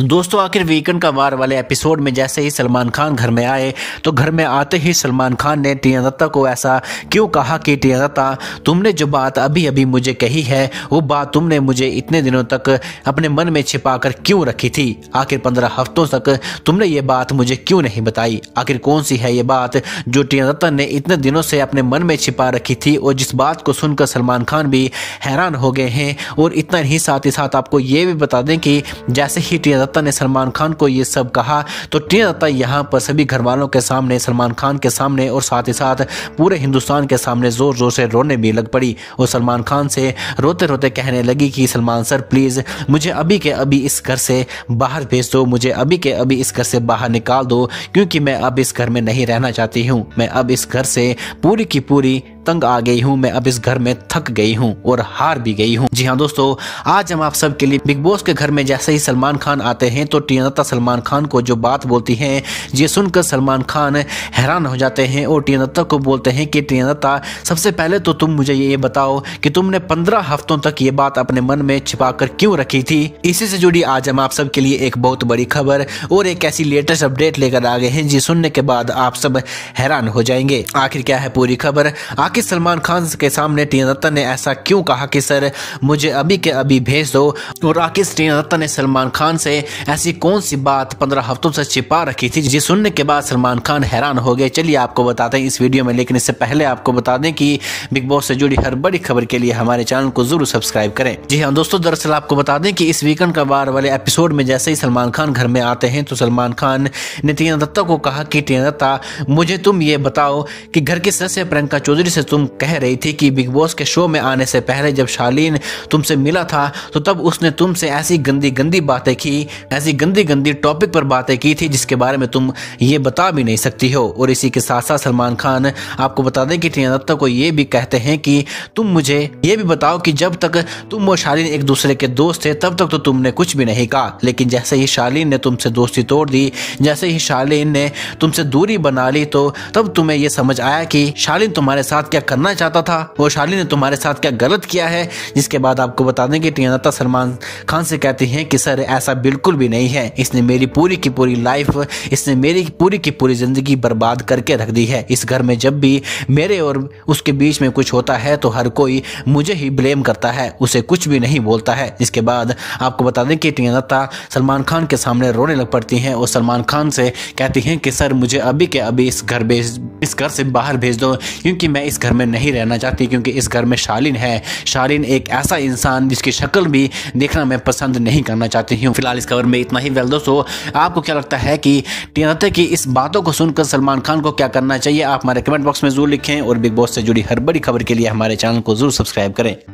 दोस्तों आखिर वीकेंड का वार वाले एपिसोड में जैसे ही सलमान खान घर में आए तो घर में आते ही सलमान खान ने टिया दत्ता को ऐसा क्यों कहा कि टिया दत्ता तुमने जो बात अभी अभी मुझे कही है वो बात तुमने मुझे इतने दिनों तक अपने मन में छिपा कर क्यों रखी थी आखिर पंद्रह हफ्तों तक तुमने ये बात मुझे क्यों नहीं बताई आखिर कौन सी है ये बात जो टिया दत्ता ने इतने दिनों से अपने मन में छिपा रखी थी और जिस बात को सुनकर सलमान खान भी हैरान हो गए हैं और इतना ही साथ ही साथ आपको ये भी बता दें कि जैसे ही टिया दत्ता ने सलमान खान को ये सब कहा तो टीना दत्ता यहाँ पर सभी घर वालों के सामने सलमान खान के सामने और साथ ही साथ पूरे हिंदुस्तान के सामने ज़ोर ज़ोर से रोने भी लग पड़ी और सलमान खान से रोते रोते कहने लगी कि सलमान सर प्लीज़ मुझे अभी के अभी इस घर से बाहर भेज दो मुझे अभी के अभी इस घर से बाहर निकाल दो क्योंकि मैं अब इस घर में नहीं रहना चाहती हूँ मैं अब इस घर से पूरी की पूरी तंग आ गई हूँ मैं अब इस घर में थक गई हूँ और हार भी गई हूँ जी हाँ दोस्तों आज हम आप सबके लिए बिग बॉस के घर में जैसे ही सलमान खान आते हैं तो टीनता सलमान खान को जो बात बोलती है ये सुनकर सलमान खान हैरान हो जाते हैं और टीनता को बोलते हैं कि टीनता सबसे पहले तो तुम मुझे ये बताओ कि तुमने पंद्रह हफ्तों तक ये बात अपने मन में छिपा कर क्यों रखी थी इसी से जुड़ी आज हम आप सबके लिए एक बहुत बड़ी खबर और एक ऐसी लेटेस्ट अपडेट लेकर आ गए हैं जी सुनने के बाद आप सब हैरान हो जाएंगे आखिर क्या है पूरी खबर आखिर आखिर सलमान खान के सामने टीना दत्ता ने ऐसा क्यों कहा कि सर मुझे अभी के अभी भेज दो और आखिर टीना दत्ता ने सलमान खान से ऐसी कौन सी बात पंद्रह हफ्तों से छिपा रखी थी जिसे सुनने के बाद सलमान खान हैरान हो गए चलिए आपको बताते हैं इस वीडियो में लेकिन इससे पहले आपको बता दें कि बिग बॉस से जुड़ी हर बड़ी खबर के लिए हमारे चैनल को जरूर सब्सक्राइब करें जी हाँ दोस्तों दरअसल आपको बता दें कि इस वीकेंड का बार वाले एपिसोड में जैसे ही सलमान खान घर में आते हैं तो सलमान खान ने टीना दत्ता को कहा कि टीना दत्ता मुझे तुम ये बताओ कि घर के सदस्य प्रियंका चौधरी से से तुम कह रही थी कि बिग बॉस के शो में आने से पहले जब शालीन तुमसे मिला था तो तब उसने तुमसे ऐसी गंदी गंदी बातें की ऐसी गंदी गंदी टॉपिक पर बातें की थी जिसके बारे में तुम ये बता भी नहीं सकती हो और इसी के साथ साथ सलमान खान आपको बता दें कि टीना दत्ता को ये भी कहते हैं कि तुम मुझे ये भी बताओ कि जब तक तुम और शालीन एक दूसरे के दोस्त थे तब तक तो तुमने कुछ भी नहीं कहा लेकिन जैसे ही शालीन ने तुमसे दोस्ती तोड़ दी जैसे ही शालीन ने तुमसे दूरी बना ली तो तब तुम्हें यह समझ आया कि शालीन तुम्हारे साथ क्या करना चाहता था वो शाली ने तुम्हारे साथ क्या गलत किया है जिसके बाद आपको बता दें कि टियानाता सलमान खान से कहती हैं कि सर ऐसा बिल्कुल भी नहीं है इसने मेरी पूरी की पूरी लाइफ इसने मेरी पूरी की पूरी ज़िंदगी बर्बाद करके रख दी है इस घर में जब भी मेरे और उसके बीच में कुछ होता है तो हर कोई मुझे ही ब्लेम करता है उसे कुछ भी नहीं बोलता है इसके बाद आपको बता दें कि टिया दत्ता सलमान खान के सामने रोने लग पड़ती हैं और सलमान खान से कहती हैं कि सर मुझे अभी के अभी इस घर भेज इस घर से बाहर भेज दो क्योंकि मैं इस घर में नहीं रहना चाहती क्योंकि इस घर में शालिन है शालीन एक ऐसा इंसान जिसकी शक्ल भी देखना मैं पसंद नहीं करना चाहती हूँ फिलहाल इस खबर में इतना ही वेल दोस्तों आपको क्या लगता है कि टियानते की इस बातों को सुनकर सलमान खान को क्या करना चाहिए आप हमारे कमेंट बॉक्स में जरूर लिखें और बिग बॉस से जुड़ी हर बड़ी खबर के लिए हमारे चैनल को जरूर सब्सक्राइब करें